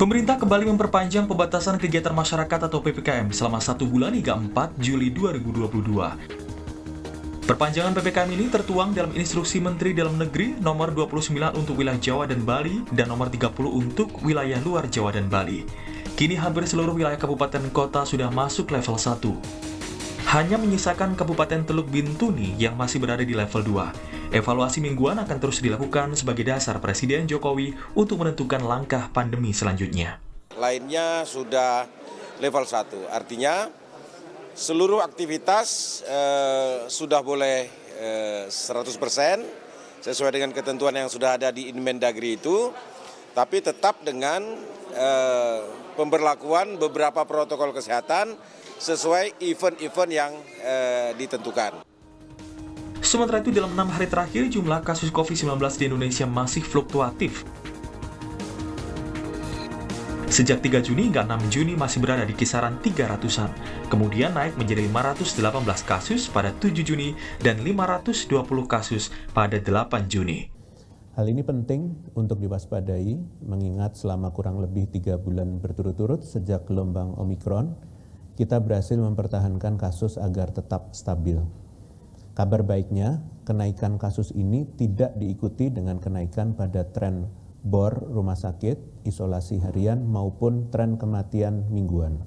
Pemerintah kembali memperpanjang pembatasan kegiatan masyarakat atau PPKM selama satu bulan hingga 4 Juli 2022. Perpanjangan PPKM ini tertuang dalam Instruksi Menteri Dalam Negeri nomor 29 untuk wilayah Jawa dan Bali dan nomor 30 untuk wilayah luar Jawa dan Bali. Kini hampir seluruh wilayah kabupaten kota sudah masuk level 1. Hanya menyisakan Kabupaten Teluk Bintuni yang masih berada di level 2. Evaluasi mingguan akan terus dilakukan sebagai dasar Presiden Jokowi untuk menentukan langkah pandemi selanjutnya. Lainnya sudah level 1, artinya seluruh aktivitas eh, sudah boleh eh, 100 persen sesuai dengan ketentuan yang sudah ada di Inmendagri itu, tapi tetap dengan eh, pemberlakuan beberapa protokol kesehatan sesuai event-event yang eh, ditentukan. Sementara itu, dalam enam hari terakhir, jumlah kasus COVID-19 di Indonesia masih fluktuatif. Sejak 3 Juni hingga 6 Juni masih berada di kisaran 300-an, kemudian naik menjadi 518 kasus pada 7 Juni dan 520 kasus pada 8 Juni. Hal ini penting untuk diwaspadai mengingat selama kurang lebih tiga bulan berturut-turut sejak gelombang Omikron, kita berhasil mempertahankan kasus agar tetap stabil. Kabar baiknya, kenaikan kasus ini tidak diikuti dengan kenaikan pada tren bor rumah sakit, isolasi harian maupun tren kematian mingguan.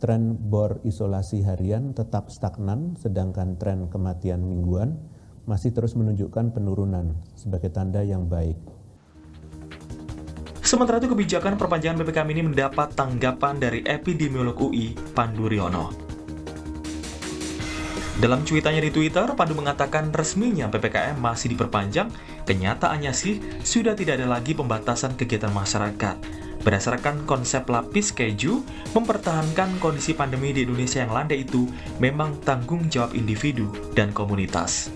Tren bor isolasi harian tetap stagnan sedangkan tren kematian mingguan masih terus menunjukkan penurunan sebagai tanda yang baik. Sementara itu kebijakan perpanjangan PPKM ini mendapat tanggapan dari epidemiolog UI Pandu Riono. Dalam cuitannya di Twitter, Pandu mengatakan resminya PPKM masih diperpanjang, kenyataannya sih sudah tidak ada lagi pembatasan kegiatan masyarakat. Berdasarkan konsep lapis keju, mempertahankan kondisi pandemi di Indonesia yang landai itu memang tanggung jawab individu dan komunitas.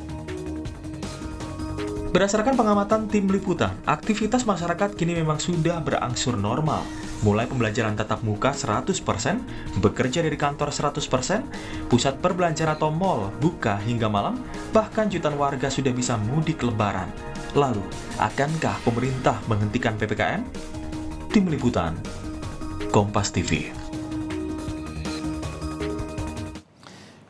Berdasarkan pengamatan tim liputan, aktivitas masyarakat kini memang sudah berangsur normal. Mulai pembelajaran tatap muka 100%, bekerja dari kantor 100%, pusat perbelanjaan atau mall buka hingga malam, bahkan jutaan warga sudah bisa mudik lebaran. Lalu, akankah pemerintah menghentikan PPKM? Tim Liputan, Kompas TV.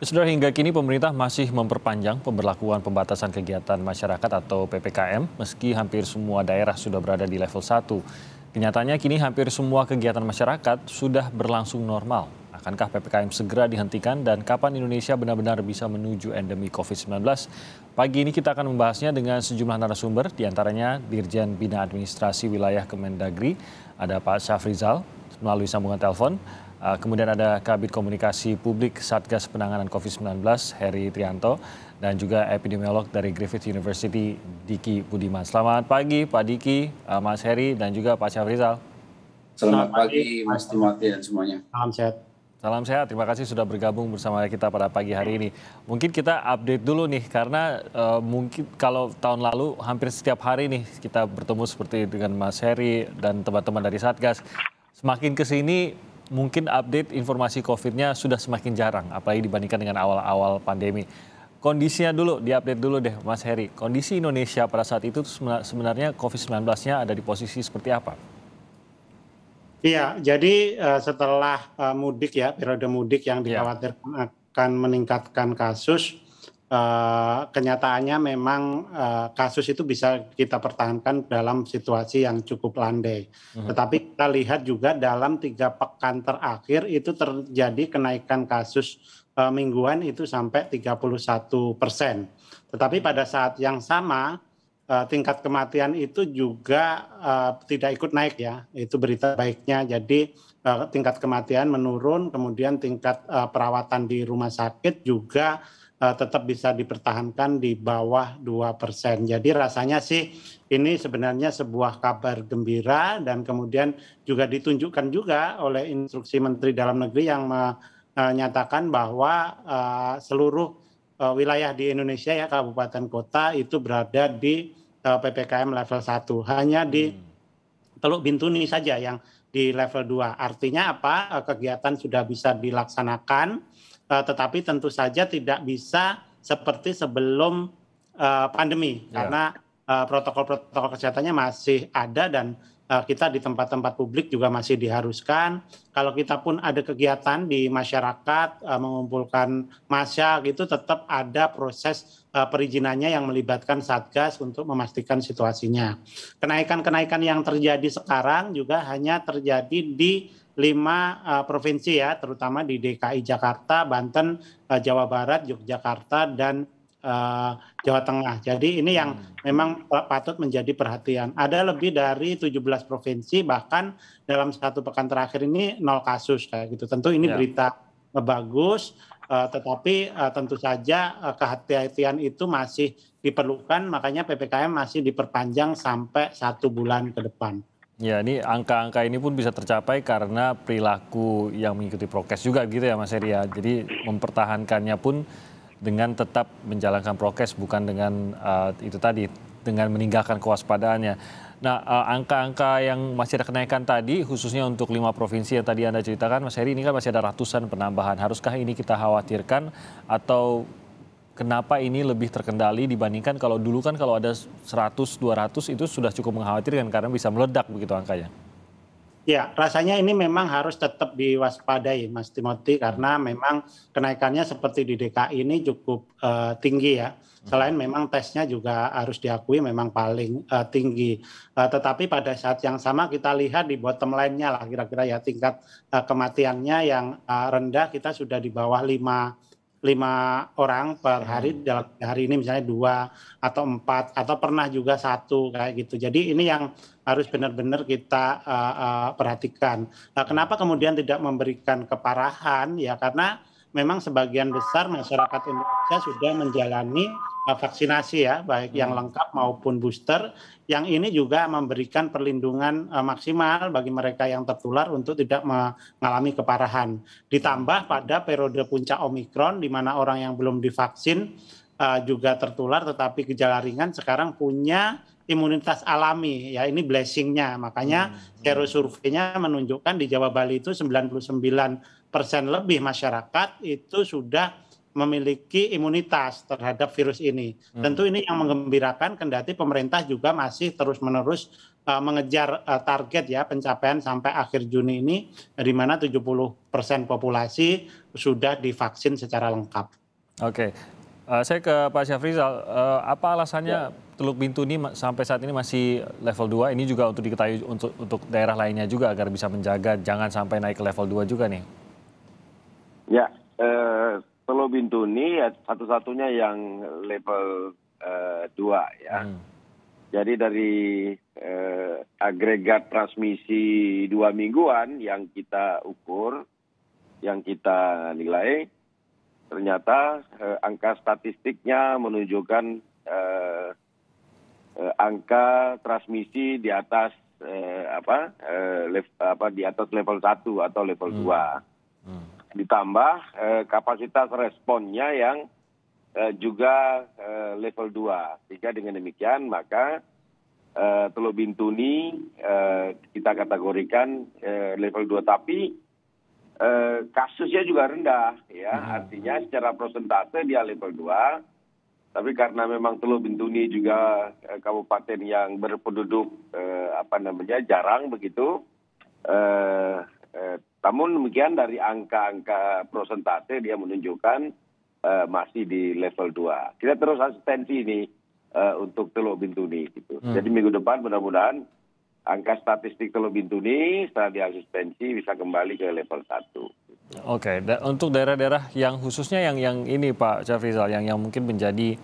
Ya, sudah hingga kini pemerintah masih memperpanjang pemberlakuan pembatasan kegiatan masyarakat atau PPKM meski hampir semua daerah sudah berada di level 1. Kenyataannya kini hampir semua kegiatan masyarakat sudah berlangsung normal. Akankah PPKM segera dihentikan dan kapan Indonesia benar-benar bisa menuju endemi COVID-19? Pagi ini kita akan membahasnya dengan sejumlah narasumber, diantaranya Dirjen Bina Administrasi Wilayah Kemendagri, ada Pak Syafrizal melalui sambungan telepon, Eh, kemudian ada Kabit Komunikasi Publik Satgas Penanganan COVID-19 Heri Trianto dan juga epidemiolog dari Griffith University Diki Budiman. Selamat pagi Pak Diki, eh, Mas Heri dan juga Pak Syafrizal. Selamat, pagi, Mas Timothy dan semuanya. Salam sehat. Salam sehat, terima kasih sudah bergabung bersama kita pada pagi hari ini. Mungkin kita update dulu nih, karena uh, mungkin kalau tahun lalu hampir setiap hari nih kita bertemu seperti dengan Mas Heri dan teman-teman dari Satgas. Semakin ke sini mungkin update informasi COVID-nya sudah semakin jarang, apalagi dibandingkan dengan awal-awal pandemi. Kondisinya dulu, diupdate dulu deh Mas Heri. Kondisi Indonesia pada saat itu sebenarnya COVID-19-nya ada di posisi seperti apa? Iya, jadi eh, setelah eh, mudik ya, periode mudik yang iya. dikhawatirkan akan meningkatkan kasus, Eh, kenyataannya memang uh, kasus itu bisa kita pertahankan dalam situasi yang cukup landai. -huh. Mhm. Tetapi kita lihat juga dalam tiga pekan terakhir itu terjadi kenaikan kasus uh, mingguan itu sampai 31 persen. Tetapi pada saat yang sama uh, tingkat kematian itu juga uh, tidak ikut naik ya. Itu berita baiknya. Jadi uh, tingkat kematian menurun, kemudian tingkat uh, perawatan di rumah sakit juga uh, tetap bisa dipertahankan di bawah 2%. Jadi rasanya sih ini sebenarnya sebuah kabar gembira dan kemudian juga ditunjukkan juga oleh instruksi Menteri Dalam Negeri yang menyatakan bahwa uh, seluruh uh, wilayah di Indonesia ya kabupaten kota itu berada di uh, PPKM level 1. Hanya di hmm. Teluk Bintuni saja yang di level 2. Artinya apa? Kegiatan sudah bisa dilaksanakan Eh, tetapi tentu saja tidak bisa seperti sebelum uh, pandemi yeah. karena eh, protokol-protokol uh, kesehatannya masih ada dan uh, kita di tempat-tempat publik juga masih diharuskan. Kalau kita pun ada kegiatan di masyarakat uh, mengumpulkan massa gitu tetap ada proses uh, perizinannya yang melibatkan satgas untuk memastikan situasinya. Kenaikan-kenaikan yang terjadi sekarang juga hanya terjadi di lima uh, provinsi ya, terutama di DKI Jakarta, Banten, uh, Jawa Barat, Yogyakarta, dan uh, Jawa Tengah. Jadi ini yang hmm. memang patut menjadi perhatian. Ada lebih dari 17 provinsi, bahkan dalam satu pekan terakhir ini nol kasus kayak gitu. Tentu ini ya. berita bagus, uh, tetapi uh, tentu saja uh, kehati-hatian itu masih diperlukan, makanya PPKM masih diperpanjang sampai satu bulan ke depan. Ya, ini angka-angka ini pun bisa tercapai karena perilaku yang mengikuti prokes juga gitu ya Mas Heri ya. Jadi mempertahankannya pun dengan tetap menjalankan prokes bukan dengan uh, itu tadi dengan meninggalkan kewaspadaannya. Nah, eh, angka-angka uh, yang masih ada kenaikan tadi khususnya untuk lima provinsi yang tadi Anda ceritakan Mas Heri ini kan masih ada ratusan penambahan. Haruskah ini kita khawatirkan atau kenapa ini lebih terkendali dibandingkan kalau dulu kan kalau ada 100 200 itu sudah cukup mengkhawatirkan karena bisa meledak begitu angkanya. Ya, rasanya ini memang harus tetap diwaspadai Mas Timoti, karena hmm. memang kenaikannya seperti di DKI ini cukup uh, tinggi ya. Hmm. Selain memang tesnya juga harus diakui memang paling uh, tinggi. Uh, tetapi pada saat yang sama kita lihat di bottom line-nya lah kira-kira ya tingkat uh, kematiannya yang uh, rendah kita sudah di bawah 5 lima orang per hmm. hari dalam hari ini misalnya dua atau empat atau pernah juga satu kayak gitu. Jadi ini yang harus benar-benar kita uh, uh, perhatikan. nah, kenapa kemudian tidak memberikan keparahan ya karena memang sebagian besar masyarakat Indonesia sudah menjalani eh, vaksinasi ya, baik yang hmm. lengkap maupun booster. Yang ini juga memberikan perlindungan eh, maksimal bagi mereka yang tertular untuk tidak mengalami keparahan. Ditambah pada periode puncak Omikron di mana orang yang belum divaksin eh, juga tertular tetapi gejala ringan sekarang punya imunitas alami ya ini blessingnya makanya hmm. surveinya menunjukkan di Jawa Bali itu 99 persen lebih masyarakat itu sudah memiliki imunitas terhadap virus ini. Hmm. Tentu ini yang menggembirakan kendati pemerintah juga masih terus-menerus uh, mengejar uh, target ya pencapaian sampai akhir Juni ini di mana 70% populasi sudah divaksin secara lengkap. Oke. Okay. Uh, eh, saya ke Pak Syafrizal, uh, apa alasannya ya. Teluk Bintu ini sampai saat ini masih level 2? Ini juga untuk diketahui untuk untuk daerah lainnya juga agar bisa menjaga jangan sampai naik ke level 2 juga nih ya eh, teluk bintuni ya, satu satunya yang level eh, dua ya hmm. jadi dari eh, agregat transmisi dua mingguan yang kita ukur yang kita nilai ternyata eh, angka statistiknya menunjukkan eh, eh, angka transmisi di atas eh, apa eh, lef, apa di atas level 1 atau level hmm ditambah eh, kapasitas responnya yang eh, juga eh, level 2. Sehingga dengan demikian maka Teluk Bintuni kita kategorikan level 2 tapi kasusnya juga rendah ya. Hmm. Artinya secara prosentase dia level 2 tapi karena memang Teluk Bintuni juga eh, kabupaten yang berpenduduk eh, apa namanya jarang begitu eh, eh, namun demikian dari angka-angka prosentase dia menunjukkan uh, masih di level 2. Kita terus asistensi ini uh, untuk Teluk Bintuni gitu. Hmm. Jadi minggu depan mudah-mudahan angka statistik Teluk Bintuni setelah diasistensi bisa kembali ke level 1. Oke, okay. untuk daerah-daerah yang khususnya yang yang ini Pak Syafrizal yang yang mungkin menjadi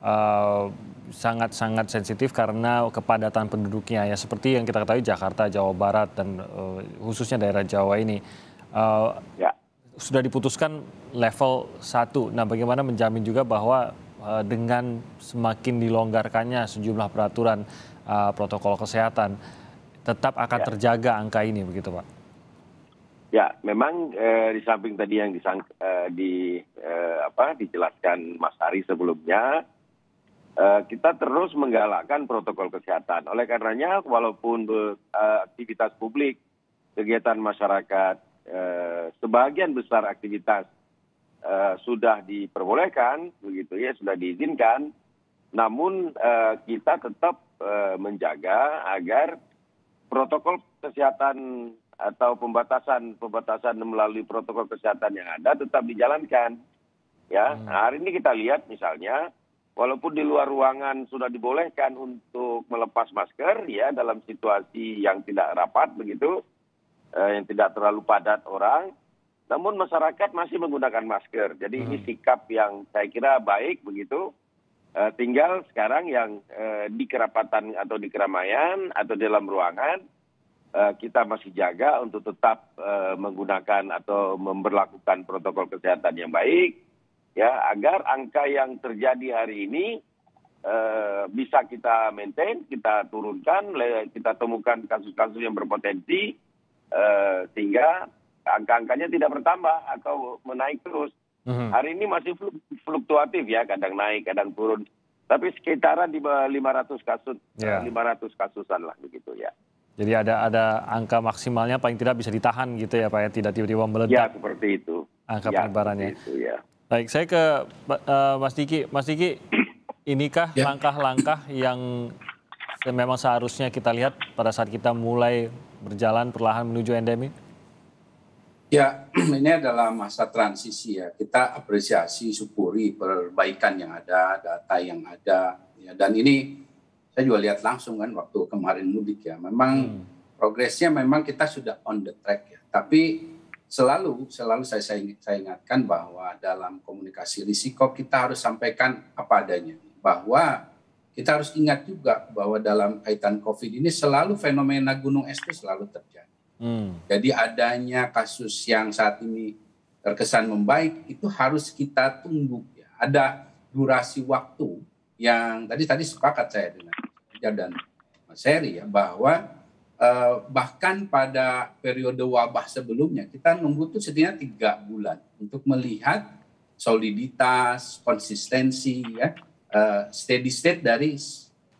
uh, sangat-sangat sensitif karena kepadatan penduduknya ya seperti yang kita ketahui Jakarta, Jawa Barat dan uh, khususnya daerah Jawa ini uh, ya. sudah diputuskan level 1. Nah, bagaimana menjamin juga bahwa uh, dengan semakin dilonggarkannya sejumlah peraturan uh, protokol kesehatan tetap akan ya. terjaga angka ini begitu, Pak? Ya, memang eh, di samping tadi yang disang, eh, di eh, apa dijelaskan Mas Ari sebelumnya Eh, kita terus menggalakkan protokol kesehatan. Oleh karenanya, walaupun eh, aktivitas publik, kegiatan masyarakat, eh, sebagian besar aktivitas sudah diperbolehkan, begitu ya, sudah diizinkan. Namun kita tetap menjaga agar protokol kesehatan atau pembatasan pembatasan melalui protokol kesehatan yang ada tetap dijalankan. Ya, nah, hari ini kita lihat misalnya walaupun di luar ruangan sudah dibolehkan untuk melepas masker ya dalam situasi yang tidak rapat begitu, eh, yang tidak terlalu padat orang. Namun masyarakat masih menggunakan masker. Jadi hmm. ini sikap yang saya kira baik begitu. Eh, tinggal sekarang yang eh, di kerapatan atau di keramaian atau dalam ruangan eh, kita masih jaga untuk tetap eh, menggunakan atau memperlakukan protokol kesehatan yang baik ya agar angka yang terjadi hari ini eh, bisa kita maintain, kita turunkan, kita temukan kasus-kasus yang berpotensi eh, sehingga angka-angkanya tidak bertambah atau menaik terus. Mhm. Hari ini masih fluktuatif ya, kadang naik, kadang turun. Tapi sekitaran di 500 kasus, yeah. Ya. 500 kasusan lah begitu ya. Jadi ada ada angka maksimalnya paling tidak bisa ditahan gitu ya Pak ya, tidak tiba-tiba ya, meledak. Ya, seperti itu. Angka ya, penyebarannya. Itu, ya. Baik, saya ke uh, Mas Diki. Mas Diki, inikah ya. langkah-langkah ya. yang memang seharusnya kita lihat pada saat kita mulai berjalan perlahan menuju endemi? Ya, ini adalah masa transisi ya. Kita apresiasi, syukuri perbaikan yang ada, data yang ada. Ya, dan ini saya juga lihat langsung kan waktu kemarin mudik ya. Memang hmm. progresnya memang kita sudah on the track ya. Tapi selalu selalu saya, saya ingatkan bahwa dalam komunikasi risiko kita harus sampaikan apa adanya bahwa kita harus ingat juga bahwa dalam kaitan COVID ini selalu fenomena gunung es itu selalu terjadi. Hmm. Jadi adanya kasus yang saat ini terkesan membaik itu harus kita tunggu ya. Ada durasi waktu yang tadi tadi sepakat saya dengan dan Mas Heri ya bahwa Eh, bahkan pada periode wabah sebelumnya kita nunggu tuh setidaknya tiga bulan untuk melihat soliditas, konsistensi, ya eh, steady state dari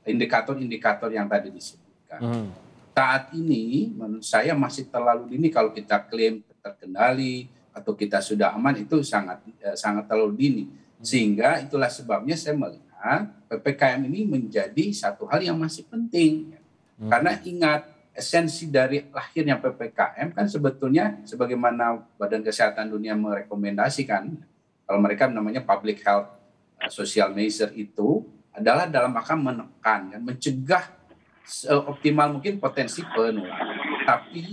indikator-indikator yang tadi disebutkan. Hmm. Saat ini menurut saya masih terlalu dini kalau kita klaim terkendali atau kita sudah aman itu sangat eh, sangat terlalu dini. Hmm. Sehingga itulah sebabnya saya melihat ppkm ini menjadi satu hal yang masih penting. Hmm. Karena ingat esensi dari lahirnya PPKM kan sebetulnya sebagaimana Badan Kesehatan Dunia merekomendasikan kalau mereka namanya public health eh, social measure itu adalah dalam rangka menekan dan mencegah optimal mungkin potensi penularan. Tapi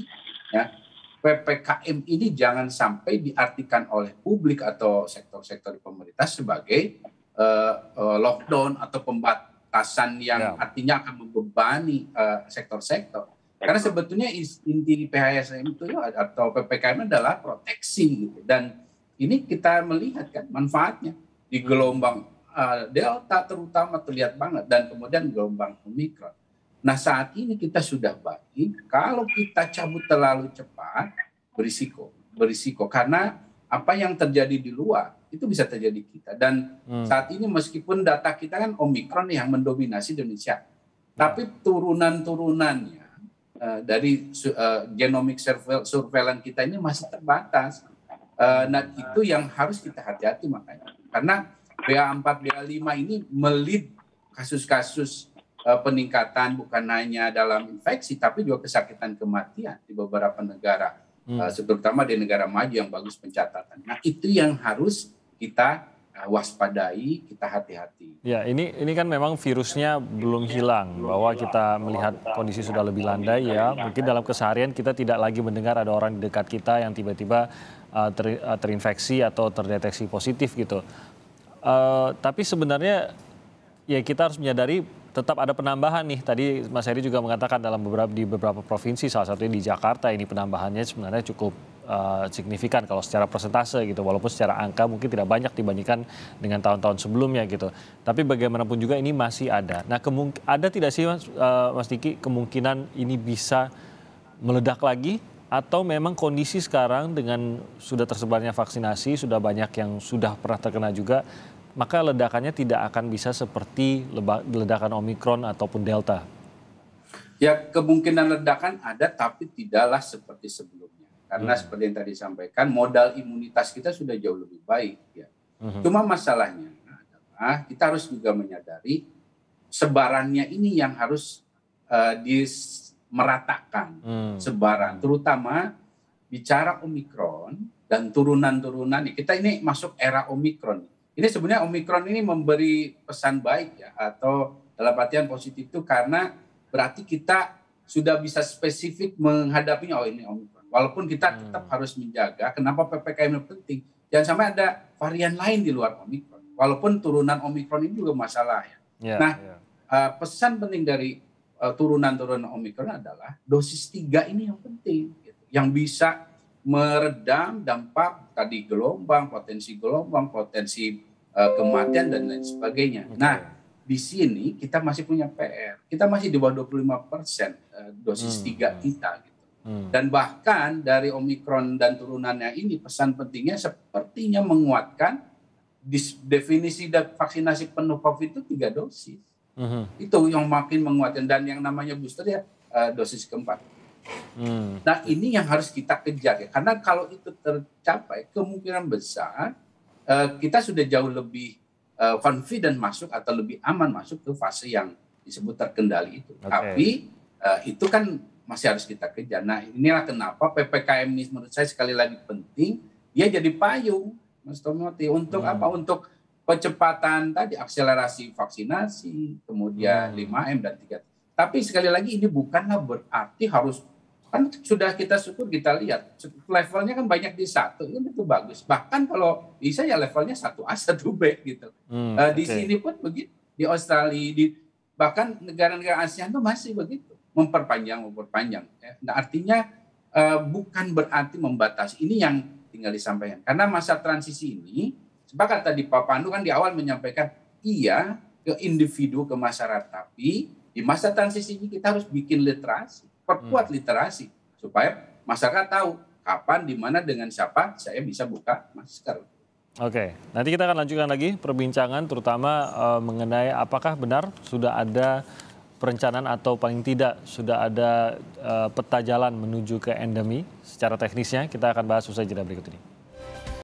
ya PPKM ini jangan sampai diartikan oleh publik atau sektor-sektor pemerintah sebagai uh, lockdown atau pembatasan yang ya. artinya akan membebani sektor-sektor. Uh, sektor -sektor. Karena sebetulnya inti PHSM itu atau PPKM adalah proteksi gitu. Dan ini kita melihat kan manfaatnya di gelombang eh, delta terutama terlihat banget dan kemudian gelombang omikron. Nah saat ini kita sudah bagi kalau kita cabut terlalu cepat berisiko berisiko karena apa yang terjadi di luar itu bisa terjadi kita dan hmm. saat ini meskipun data kita kan omikron yang mendominasi Indonesia tapi turunan-turunannya Eh, dari uh, genomic surveillance kita ini masih terbatas. Uh, nah itu yang harus kita hati-hati makanya. Karena BA4, BA5 ini melid kasus-kasus uh, peningkatan bukan hanya dalam infeksi tapi juga kesakitan kematian di beberapa negara. Hmm. Uh, terutama di negara maju yang bagus pencatatan. Nah itu yang harus kita Nah, waspadai, kita hati-hati. Ya, ini ini kan memang virusnya belum hilang, bahwa kita melihat kondisi sudah lebih landai ya. Mungkin dalam keseharian kita tidak lagi mendengar ada orang di dekat kita yang tiba-tiba uh, ter, uh, terinfeksi atau terdeteksi positif gitu. Uh, tapi sebenarnya ya kita harus menyadari tetap ada penambahan nih. Tadi Mas Heri juga mengatakan dalam beberapa di beberapa provinsi salah satunya di Jakarta ini penambahannya sebenarnya cukup Eh, signifikan kalau secara persentase gitu walaupun secara angka mungkin tidak banyak dibandingkan dengan tahun-tahun sebelumnya gitu tapi bagaimanapun juga ini masih ada nah ada tidak sih mas, uh, mas Diki kemungkinan ini bisa meledak lagi atau memang kondisi sekarang dengan sudah tersebarnya vaksinasi sudah banyak yang sudah pernah terkena juga maka ledakannya tidak akan bisa seperti ledakan Omikron ataupun Delta? Ya, kemungkinan ledakan ada, tapi tidaklah seperti sebelumnya karena hmm. seperti yang tadi sampaikan modal imunitas kita sudah jauh lebih baik ya. Hmm. Cuma masalahnya adalah kita harus juga menyadari sebarannya ini yang harus uh, eh, dimeratakan hmm. sebaran terutama bicara omikron dan turunan-turunan kita ini masuk era omikron. Ini sebenarnya omikron ini memberi pesan baik ya atau dalam artian positif itu karena berarti kita sudah bisa spesifik menghadapinya oh ini omikron Walaupun kita hmm. tetap harus menjaga, kenapa PPKM yang penting? Jangan sampai ada varian lain di luar Omikron. Walaupun turunan Omikron ini juga masalah ya. Yeah, nah, yeah. Ya. Uh, pesan penting dari uh, turunan-turunan Omikron adalah dosis tiga ini yang penting. Gitu. Yang bisa meredam dampak tadi gelombang, potensi gelombang, potensi uh, kematian dan lain sebagainya. Okay. Nah, di sini kita masih punya PR. Kita masih di bawah 25 persen eh, dosis hmm, hmm. kita. Gitu. Hmm. Dan bahkan dari Omikron dan turunannya ini pesan pentingnya sepertinya menguatkan definisi dan vaksinasi penuh COVID itu tiga dosis. Hmm. Itu yang makin menguatkan dan yang namanya booster ya eh, dosis keempat. Hmm. Nah ini yang harus kita kejar ya karena kalau itu tercapai kemungkinan besar eh, kita sudah jauh lebih eh, confident masuk atau lebih aman masuk ke fase yang disebut terkendali itu. Okay. Tapi itu kan masih harus kita kejar. Nah inilah kenapa PPKM ini menurut saya sekali lagi penting. Dia jadi payung, Mas Tomoti, untuk hmm. apa? Untuk percepatan tadi, akselerasi vaksinasi, kemudian hmm. 5M dan 3 Tapi sekali lagi ini bukanlah berarti harus kan sudah kita syukur kita lihat levelnya kan banyak di satu ini itu bagus bahkan kalau bisa ya levelnya satu A satu B gitu hmm, uh, di okay. sini pun begitu di Australia di bahkan negara-negara ASEAN itu masih begitu memperpanjang memperpanjang. Ya. Nah artinya eh, bukan berarti membatas. Ini yang tinggal disampaikan. Karena masa transisi ini sepakat tadi Pak Pandu kan di awal menyampaikan iya ke individu ke masyarakat tapi di masa transisi ini kita harus bikin literasi perkuat hmm. literasi supaya masyarakat tahu kapan di mana dengan siapa saya bisa buka masker. Oke, nanti kita akan lanjutkan lagi perbincangan terutama uh, mengenai apakah benar sudah ada perencanaan atau paling tidak sudah ada eh, peta jalan menuju ke endemi secara teknisnya kita akan bahas usai jeda berikut ini.